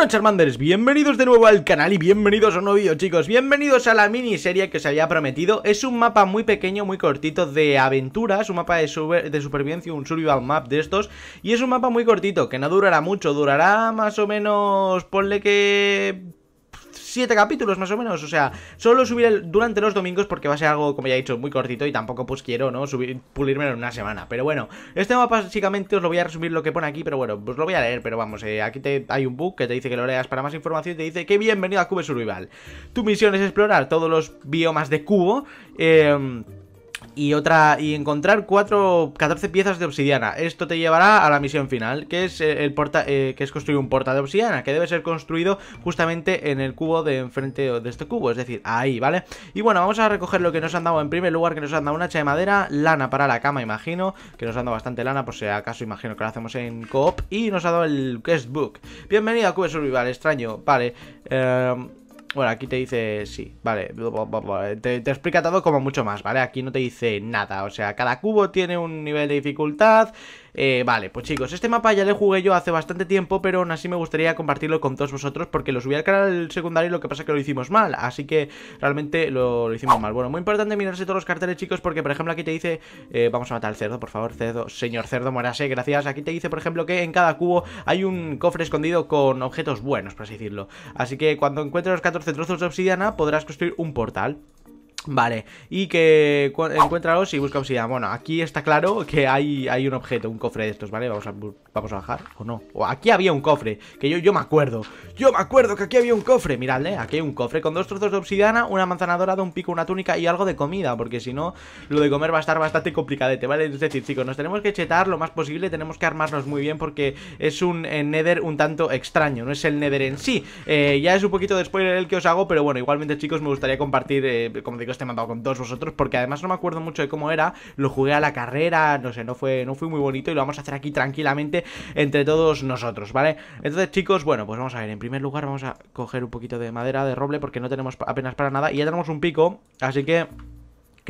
Bueno Charmanders, bienvenidos de nuevo al canal y bienvenidos a un nuevo vídeo chicos Bienvenidos a la miniserie que os había prometido Es un mapa muy pequeño, muy cortito de aventuras Un mapa de, de supervivencia, un survival map de estos Y es un mapa muy cortito, que no durará mucho Durará más o menos, ponle que siete capítulos más o menos, o sea, solo subiré durante los domingos porque va a ser algo, como ya he dicho, muy cortito y tampoco pues quiero, ¿no? Subir, pulirme en una semana, pero bueno, este mapa básicamente os lo voy a resumir lo que pone aquí, pero bueno, pues lo voy a leer, pero vamos, eh, aquí te, hay un book que te dice que lo leas para más información y te dice que bienvenido a Cube Survival. Tu misión es explorar todos los biomas de cubo, eh y otra y encontrar 14 piezas de obsidiana. Esto te llevará a la misión final, que es eh, el porta, eh, que es construir un porta de obsidiana, que debe ser construido justamente en el cubo de enfrente de este cubo, es decir, ahí, ¿vale? Y bueno, vamos a recoger lo que nos han dado en primer lugar, que nos han dado una hacha de madera, lana para la cama, imagino, que nos han dado bastante lana, por si acaso imagino que lo hacemos en coop y nos ha dado el questbook, Bienvenido a Cube Survival, extraño, vale. Eh, bueno, aquí te dice sí, vale. Te, explica todo como mucho más, ¿vale? Aquí no te dice nada. O sea, cada cubo tiene un nivel de dificultad. Eh, vale, pues chicos, este mapa ya le jugué yo hace bastante tiempo, pero aún así me gustaría compartirlo con todos vosotros porque lo subí al canal secundario y lo que pasa es que lo hicimos mal, así que realmente lo, hicimos mal. Bueno, muy importante mirarse todos los carteles, chicos, porque por ejemplo aquí te dice, eh, vamos a matar al cerdo, por favor, cerdo, señor cerdo, muérase, gracias. Aquí te dice, por ejemplo, que en cada cubo hay un cofre escondido con objetos buenos, por así decirlo. Así que cuando encuentres los 14 trozos de obsidiana podrás construir un portal. Vale, y que encuéntralos y busca obsidiana. Bueno, aquí está claro que hay, hay un objeto, un cofre de estos, ¿vale? Vamos a, vamos a bajar, ¿o no? O aquí había un cofre, que yo, yo me acuerdo. Yo me acuerdo que aquí había un cofre. Miradle, aquí hay un cofre con dos trozos de obsidiana, una manzana dorada, un pico, una túnica y algo de comida. Porque si no, lo de comer va a estar bastante complicadete, ¿vale? Es decir, chicos, nos tenemos que chetar lo más posible, tenemos que armarnos muy bien porque es un eh, nether un tanto extraño. No es el nether en sí. Eh, ya es un poquito de spoiler el que os hago, pero bueno, igualmente, chicos, me gustaría compartir, eh, como digo, que mandado con todos vosotros, porque además no me acuerdo mucho de cómo era, lo jugué a la carrera, no sé, no fue, no fue muy bonito y lo vamos a hacer aquí tranquilamente entre todos nosotros, ¿vale? Entonces, chicos, bueno, pues vamos a ver, en primer lugar vamos a coger un poquito de madera, de roble, porque no tenemos apenas para nada y ya tenemos un pico, así que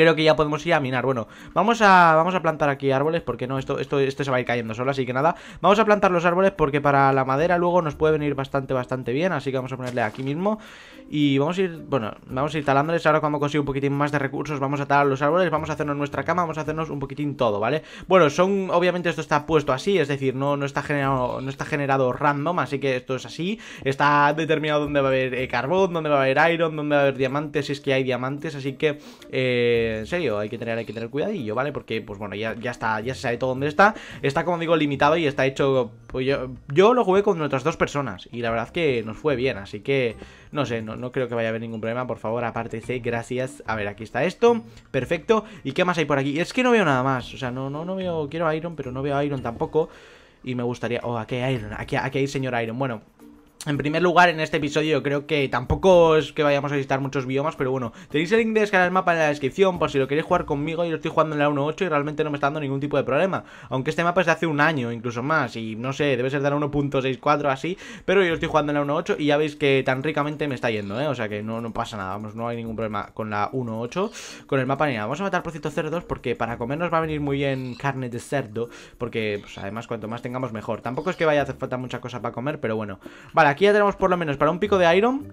creo que ya podemos ir a minar. Bueno, vamos a, vamos a plantar aquí árboles porque no, esto, esto, este se va a ir cayendo solo, así que nada. Vamos a plantar los árboles porque para la madera luego nos puede venir bastante, bastante bien, así que vamos a ponerle aquí mismo. Y vamos a ir, bueno, vamos a ir talándoles. Ahora cuando consigo un poquitín más de recursos vamos a talar los árboles, vamos a hacernos nuestra cama, vamos a hacernos un poquitín todo, ¿vale? Bueno, son, obviamente esto está puesto así, es decir, no, no, está, generado, no está generado random, así que esto es así. Está determinado dónde va a haber eh, carbón, dónde va a haber iron, dónde va a haber diamantes, si es que hay diamantes, así que... Eh, en serio, hay que tener, hay que tener yo, ¿vale? Porque, pues bueno, ya, ya está, ya se sabe todo dónde está. Está, como digo, limitado y está hecho. Pues yo, yo lo jugué con otras dos personas y la verdad que nos fue bien, así que no sé, no, no creo que vaya a haber ningún problema. Por favor, apártese, gracias. A ver, aquí está esto, perfecto. ¿Y qué más hay por aquí? Es que no veo nada más, o sea, no, no, no veo, quiero Iron, pero no veo Iron tampoco. Y me gustaría... Oh, aquí hay Iron, aquí, aquí hay señor Iron. Bueno, en primer lugar, en este episodio creo que tampoco es que vayamos a visitar muchos biomas, pero bueno, tenéis el link de descargar el mapa en la descripción por si lo queréis jugar conmigo, yo lo estoy jugando en la 1.8 y realmente no me está dando ningún tipo de problema, aunque este mapa es de hace un año, incluso más, y no sé, debe ser de la 1.64 así, pero yo lo estoy jugando en la 1.8 y ya veis que tan ricamente me está yendo, ¿eh? o sea que no, no pasa nada, vamos, no hay ningún problema con la 1.8, con el mapa ni nada. Vamos a matar por cierto cerdos porque para comernos va a venir muy bien carne de cerdo, porque pues, además cuanto más tengamos mejor, tampoco es que vaya a hacer falta mucha cosa para comer, pero bueno, vale aquí ya tenemos por lo menos para un pico de iron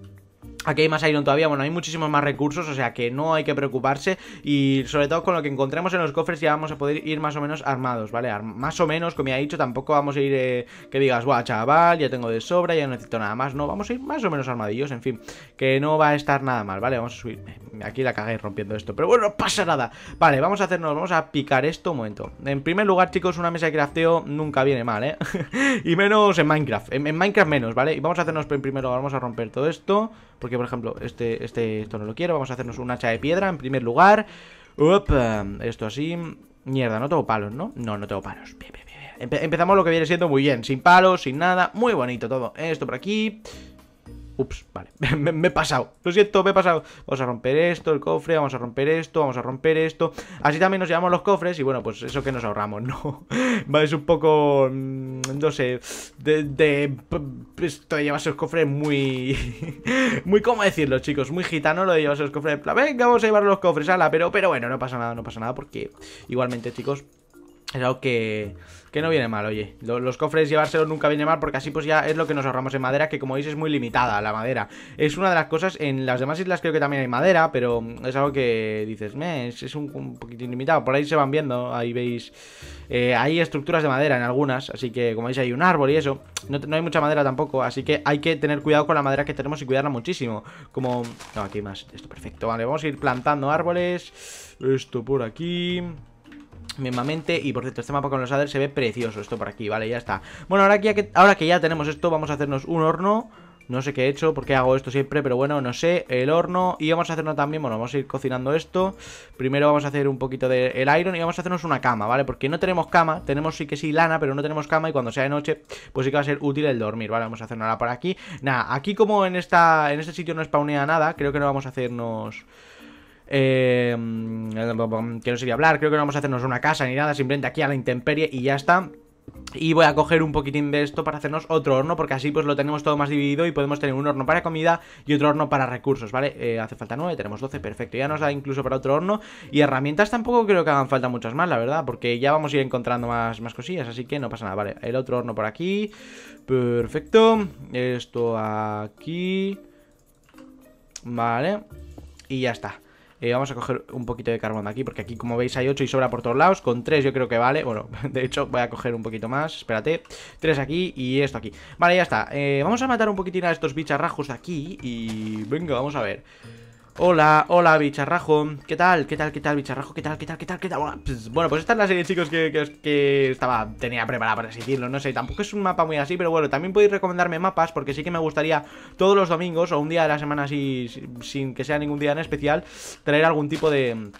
Aquí hay más Iron todavía, bueno, hay muchísimos más recursos, o sea que no hay que preocuparse y sobre todo con lo que encontremos en los cofres ya vamos a poder ir más o menos armados, ¿vale? más o menos, como ya he dicho, tampoco vamos a ir eh, que digas, guau, chaval, ya tengo de sobra, ya no necesito nada más, no, vamos a ir más o menos armadillos, en fin, que no va a estar nada mal, ¿vale? Vamos a subir, aquí la cagáis rompiendo esto, pero bueno, pasa nada, vale, vamos a hacernos, vamos a picar esto un momento. En primer lugar, chicos, una mesa de crafteo nunca viene mal, ¿eh? y menos en Minecraft, en, Minecraft menos, ¿vale? Y vamos a hacernos en primer lugar, vamos a romper todo esto... Porque, por ejemplo, este, este, esto no lo quiero. Vamos a hacernos un hacha de piedra en primer lugar. Up, eh, esto así. Mierda, no tengo palos, ¿no? No, no tengo palos. Bien, bien, bien. empezamos lo que viene siendo muy bien. Sin palos, sin nada. Muy bonito todo. Esto por aquí. Ups, vale, me, he pasado Lo siento, me he pasado Vamos a romper esto, el cofre, vamos a romper esto, vamos a romper esto Así también nos llevamos los cofres Y bueno, pues eso que nos ahorramos, ¿no? es un poco, mm, no sé De, de, de llevarse los cofres muy Muy, ¿cómo decirlo, chicos? Muy gitano lo de llevarse los cofres Venga, vamos a llevar los cofres, Pero, pero bueno, no pasa nada, no pasa nada Porque igualmente, chicos es algo que, no viene mal, oye. Los, cofres llevárselos nunca viene mal porque así pues ya es lo que nos ahorramos en madera, que como veis es muy limitada la madera. Es una de las cosas, en las demás islas creo que también hay madera, pero es algo que dices, es, un, poquito limitado. Por ahí se van viendo, ahí veis, eh, hay estructuras de madera en algunas, así que como veis hay un árbol y eso. No, no, hay mucha madera tampoco, así que hay que tener cuidado con la madera que tenemos y cuidarla muchísimo. Como, no, aquí hay más, esto perfecto, vale, vamos a ir plantando árboles, esto por aquí mismamente Y por cierto, este mapa con los aders se ve precioso Esto por aquí, vale, ya está Bueno, ahora que ya, ahora que ya tenemos esto, vamos a hacernos un horno no sé qué he hecho, porque hago esto siempre, pero bueno, no sé, el horno, y vamos a hacernos también, bueno, vamos a ir cocinando esto, primero vamos a hacer un poquito de el iron y vamos a hacernos una cama, ¿vale? Porque no tenemos cama, tenemos sí que sí lana, pero no tenemos cama y cuando sea de noche, pues sí que va a ser útil el dormir, ¿vale? Vamos a hacernos ahora por aquí, nada, aquí como en, esta, en este sitio no spawnea nada, creo que no vamos a hacernos... Eh, que no hablar, creo que no vamos a hacernos una casa ni nada, simplemente aquí a la intemperie y ya está. Y voy a coger un poquitín de esto para hacernos otro horno, porque así pues lo tenemos todo más dividido y podemos tener un horno para comida y otro horno para recursos, ¿vale? Eh, hace falta nueve, tenemos 12, perfecto, ya nos da incluso para otro horno y herramientas tampoco creo que hagan falta muchas más, la verdad, porque ya vamos a ir encontrando más, más cosillas, así que no pasa nada, vale, el otro horno por aquí, perfecto, esto aquí, vale, y ya está. Eh, vamos a coger un poquito de carbón de aquí, porque aquí como veis hay 8 y sobra por todos lados. Con 3 yo creo que vale. Bueno, de hecho voy a coger un poquito más, espérate. 3 aquí y esto aquí. Vale, ya está. Eh, vamos a matar un poquitín a estos bicharrajos de aquí y... Venga, vamos a ver. Hola, hola, bicharrajo. ¿Qué tal? ¿Qué tal? ¿Qué tal, bicharrajo? ¿Qué tal? ¿Qué tal? ¿Qué tal? Pues, bueno, pues esta es la serie, chicos, que, estaba tenía preparada, para decirlo. No sé, tampoco es un mapa muy así, pero bueno, también podéis recomendarme mapas, porque sí que me gustaría todos los domingos o un día de la semana, así, sin que sea ningún día en especial, traer algún tipo de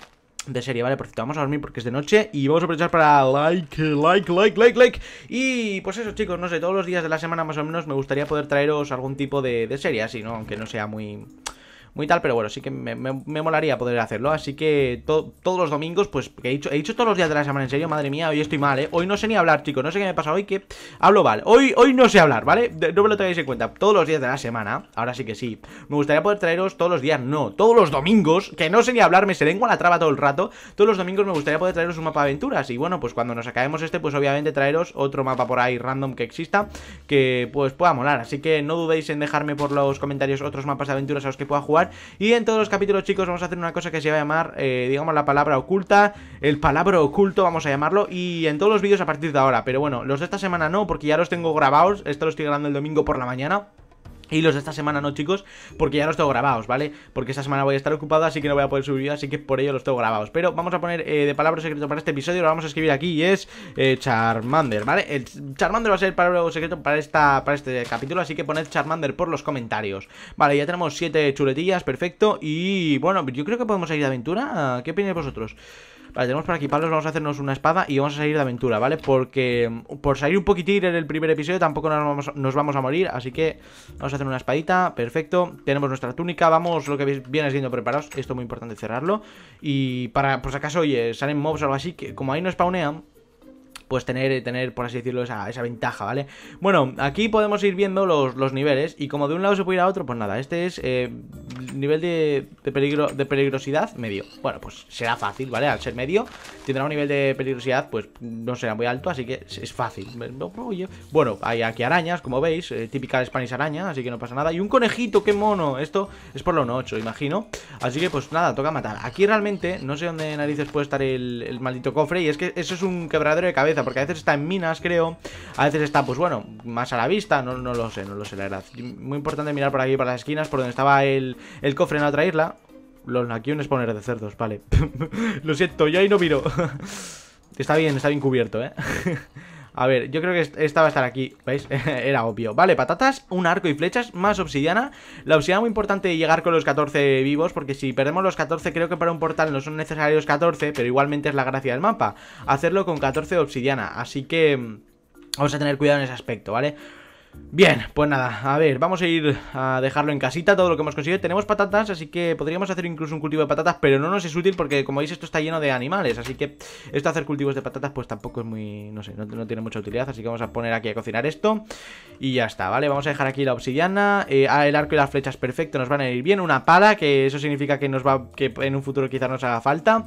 de serie, ¿vale? Por cierto, vamos a dormir porque es de noche y vamos a aprovechar para like, like, like, like, like. Y pues eso, chicos, no sé, todos los días de la semana más o menos me gustaría poder traeros algún tipo de, de serie así, ¿no? Aunque no sea muy muy tal, pero bueno, sí que me, molaría poder hacerlo. Así que todos los domingos, pues, he dicho, he dicho todos los días de la semana, en serio, madre mía, hoy estoy mal, ¿eh? Hoy no sé ni hablar, chicos, no sé qué me pasa hoy, que hablo mal. Hoy, hoy no sé hablar, ¿vale? no me lo tengáis en cuenta. Todos los días de la semana, ahora sí que sí. Me gustaría poder traeros todos los días, no, todos los domingos, que no sé ni hablar, me se lengua la traba todo el rato. Todos los domingos me gustaría poder traeros un mapa de aventuras. Y bueno, pues cuando nos acabemos este, pues obviamente traeros otro mapa por ahí random que exista, que pues pueda molar. Así que no dudéis en dejarme por los comentarios otros mapas de aventuras a los que pueda jugar y en todos los capítulos, chicos, vamos a hacer una cosa que se va a llamar, eh, digamos, la palabra oculta, el palabra oculto, vamos a llamarlo, y en todos los vídeos a partir de ahora. Pero bueno, los de esta semana no, porque ya los tengo grabados, esto lo estoy grabando el domingo por la mañana. Y los de esta semana no, chicos, porque ya los tengo grabados, ¿vale? Porque esta semana voy a estar ocupado, así que no voy a poder subir, así que por ello los tengo grabados. Pero vamos a poner eh, de palabra secreto para este episodio, lo vamos a escribir aquí y es eh, Charmander, ¿vale? El Charmander va a ser el palabra secreto para, esta, para este capítulo, así que poned Charmander por los comentarios. Vale, ya tenemos siete chuletillas, perfecto. Y bueno, yo creo que podemos ir de aventura. ¿Qué opináis vosotros? Vale, tenemos para equiparlos, vamos a hacernos una espada y vamos a salir de aventura, ¿vale? Porque mm, por salir un poquitín en el primer episodio tampoco nos vamos, a morir, así que vamos a hacer una espadita, perfecto. Tenemos nuestra túnica, vamos, lo que viene siendo preparados, esto es muy importante cerrarlo. Y para, por si acaso, oye, salen mobs o algo así, que como ahí no spawnean, pues tener, eh, tener por así decirlo, esa, ventaja, ¿vale? Bueno, aquí podemos ir viendo los, niveles y como de un lado se puede ir a otro, pues nada, este es eh, nivel de, peligro, de peligrosidad medio. Bueno, pues será fácil, ¿vale? Al ser medio, tendrá un nivel de peligrosidad, pues no será muy alto, así que es, fácil. Bueno, hay aquí arañas, como veis, eh, típica Spanish araña, así que no pasa nada. Y un conejito, qué mono, esto es por lo nocho, imagino. Así que pues nada, toca matar. Aquí realmente, no sé dónde narices puede estar el, el maldito cofre y es que eso es un quebradero de cabeza porque a veces está en minas, creo. A veces está, pues bueno, más a la vista, no, no lo sé, no lo sé, la verdad. Muy importante mirar por aquí, para las esquinas, por donde estaba el, el cofre en otra Los aquí un de cerdos, vale. lo siento, yo ahí no miro. está bien, está bien cubierto, ¿eh? A ver, yo creo que esta va a estar aquí, ¿veis? Era obvio. Vale, patatas, un arco y flechas, más obsidiana. La obsidiana muy importante llegar con los 14 vivos, porque si perdemos los 14, creo que para un portal no son necesarios 14, pero igualmente es la gracia del mapa. Hacerlo con 14 de obsidiana, así que... Mm, vamos a tener cuidado en ese aspecto, ¿vale? Bien, pues nada, a ver, vamos a ir a dejarlo en casita, todo lo que hemos conseguido. Tenemos patatas, así que podríamos hacer incluso un cultivo de patatas, pero no nos es útil porque, como veis, esto está lleno de animales, así que esto hacer cultivos de patatas pues tampoco es muy, no sé, no, tiene mucha utilidad, así que vamos a poner aquí a cocinar esto y ya está, ¿vale? Vamos a dejar aquí la obsidiana, eh, ah, el arco y las flechas perfecto, nos van a ir bien, una pala, que eso significa que nos va, que en un futuro quizás nos haga falta...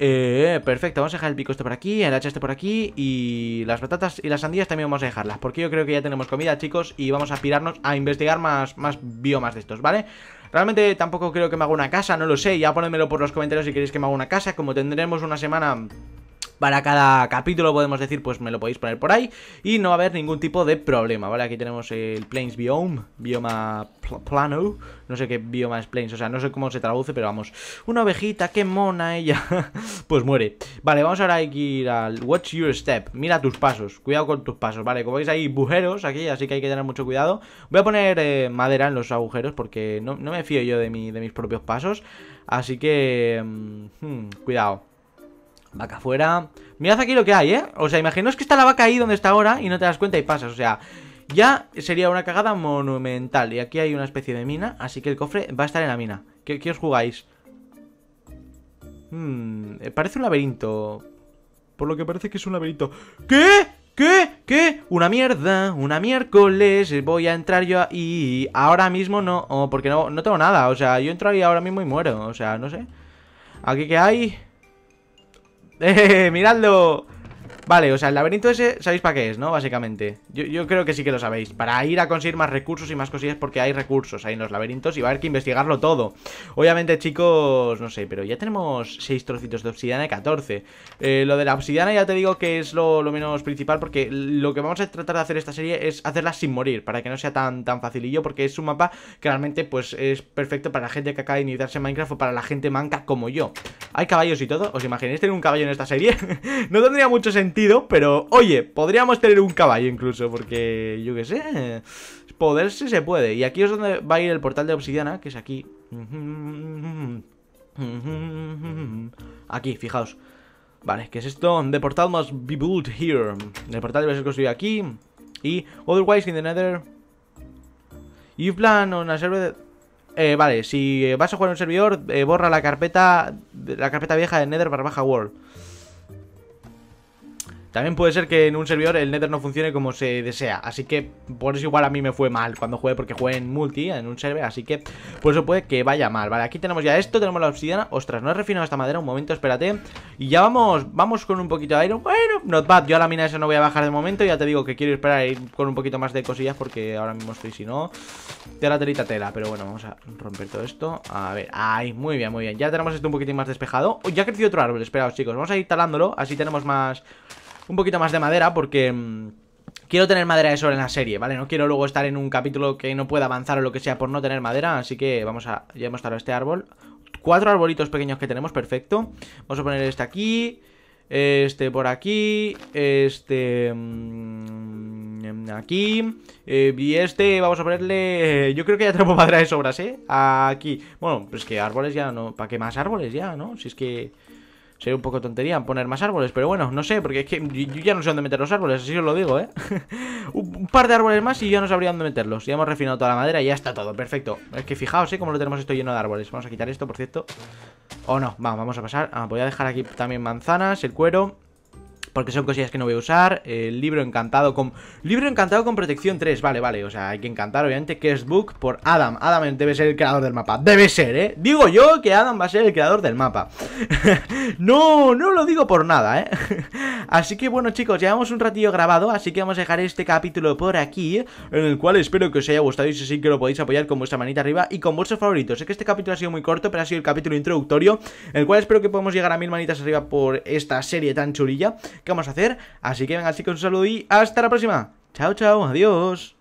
Eh, perfecto, vamos a dejar el pico este por aquí, el hacha este por aquí y las patatas y las sandías también vamos a dejarlas Porque yo creo que ya tenemos comida, chicos, y vamos a aspirarnos a investigar más, más biomas de estos, ¿vale? Realmente tampoco creo que me haga una casa, no lo sé, ya ponedmelo por los comentarios si queréis que me haga una casa Como tendremos una semana para cada capítulo, podemos decir, pues me lo podéis poner por ahí y no va a haber ningún tipo de problema, ¿vale? Aquí tenemos el Plains Biome, bioma plano, no sé qué bioma es Plains, o sea, no sé cómo se traduce, pero vamos, una ovejita, qué mona ella, pues muere. Vale, vamos ahora a ir al Watch Your Step, mira tus pasos, cuidado con tus pasos, ¿vale? Como veis hay agujeros aquí, así que hay que tener mucho cuidado. Voy a poner eh, madera en los agujeros porque no, me fío yo de, mi, de mis propios pasos, así que... Mm, hmm, cuidado vaca afuera. Mirad aquí lo que hay, ¿eh? O sea, imaginaos que está la vaca ahí donde está ahora y no te das cuenta y pasas, o sea... Ya sería una cagada monumental. Y aquí hay una especie de mina, así que el cofre va a estar en la mina. ¿Qué, qué os jugáis? Hmm, eh, parece un laberinto. Por lo que parece que es un laberinto. ¿Qué? ¿Qué? ¿Qué? Una mierda, una miércoles, voy a entrar yo y ahora mismo no, oh, porque no, no tengo nada, o sea, yo entro ahí ahora mismo y muero, o sea, no sé. ¿Aquí qué hay? ¡Eh! ¡Miradlo! Vale, o sea, el laberinto ese sabéis para qué es, ¿no? Básicamente yo, creo que sí que lo sabéis Para ir a conseguir más recursos y más cosillas porque hay recursos ahí en los laberintos Y va a haber que investigarlo todo Obviamente, chicos, no sé, pero ya tenemos 6 trocitos de obsidiana y 14 eh, Lo de la obsidiana ya te digo que es lo, menos principal Porque lo que vamos a tratar de hacer esta serie es hacerla sin morir Para que no sea tan, tan facilillo Porque es un mapa que realmente pues es perfecto para la gente que acaba de iniciarse en Minecraft O para la gente manca como yo Hay caballos y todo, ¿os imagináis tener un caballo en esta serie? no tendría mucho sentido pero oye, podríamos tener un caballo incluso, porque yo qué sé, poder si se puede. Y aquí es donde va a ir el portal de obsidiana, que es aquí. Aquí, fijaos. Vale, que es esto? The portal must be built here. El portal debe ser construido aquí. Y otherwise in the nether... You plan on a server... Eh, vale, si vas a jugar en un servidor, eh, borra la carpeta la carpeta vieja de nether barra baja world. También puede ser que en un servidor el Nether no funcione como se desea, así que por eso igual a mí me fue mal cuando jugué, porque jugué en multi, en un server, así que por eso puede que vaya mal. Vale, aquí tenemos ya esto, tenemos la obsidiana. Ostras, no he refinado esta madera, un momento, espérate. Y ya vamos, vamos con un poquito de aire. Bueno, not bad, yo a la mina esa no voy a bajar de momento, ya te digo que quiero esperar a ir con un poquito más de cosillas porque ahora mismo estoy, si no, tela, telita, tela. Pero bueno, vamos a romper todo esto. A ver, ay, muy bien, muy bien. Ya tenemos esto un poquitín más despejado. ya ha crecido otro árbol, esperaos chicos, vamos a ir talándolo, así tenemos más un poquito más de madera porque... Mm, quiero tener madera de sobra en la serie, ¿vale? No quiero luego estar en un capítulo que no pueda avanzar o lo que sea por no tener madera, así que vamos a... Ya hemos traído este árbol. Cuatro arbolitos pequeños que tenemos, perfecto. Vamos a poner este aquí, este por aquí, este... Mm, aquí eh, Y este vamos a ponerle Yo creo que ya tengo madera de sobras, ¿eh? Aquí Bueno, pues que árboles ya no ¿Para qué más árboles ya, no? Si es que Sería un poco tontería poner más árboles, pero bueno, no sé, porque es que yo ya no sé dónde meter los árboles, así os lo digo, ¿eh? un par de árboles más y ya no sabría dónde meterlos. Ya hemos refinado toda la madera y ya está todo, perfecto. Es que fijaos, ¿eh? Cómo lo tenemos esto lleno de árboles. Vamos a quitar esto, por cierto. O oh, no, vamos, vamos a pasar. Ah, voy a dejar aquí también manzanas, el cuero porque son cosillas que no voy a usar. El libro encantado con... Libro encantado con protección 3, vale, vale, o sea, hay que encantar, obviamente, que Book por Adam. Adam debe ser el creador del mapa, debe ser, ¿eh? Digo yo que Adam va a ser el creador del mapa. no, no lo digo por nada, ¿eh? así que bueno, chicos, llevamos un ratillo grabado, así que vamos a dejar este capítulo por aquí, en el cual espero que os haya gustado y si sí que lo podéis apoyar con vuestra manita arriba y con vuestros favoritos. Sé que este capítulo ha sido muy corto, pero ha sido el capítulo introductorio, en el cual espero que podamos llegar a mil manitas arriba por esta serie tan chulilla qué vamos a hacer. Así que venga chicos, un saludo y hasta la próxima. Chao, chao, adiós.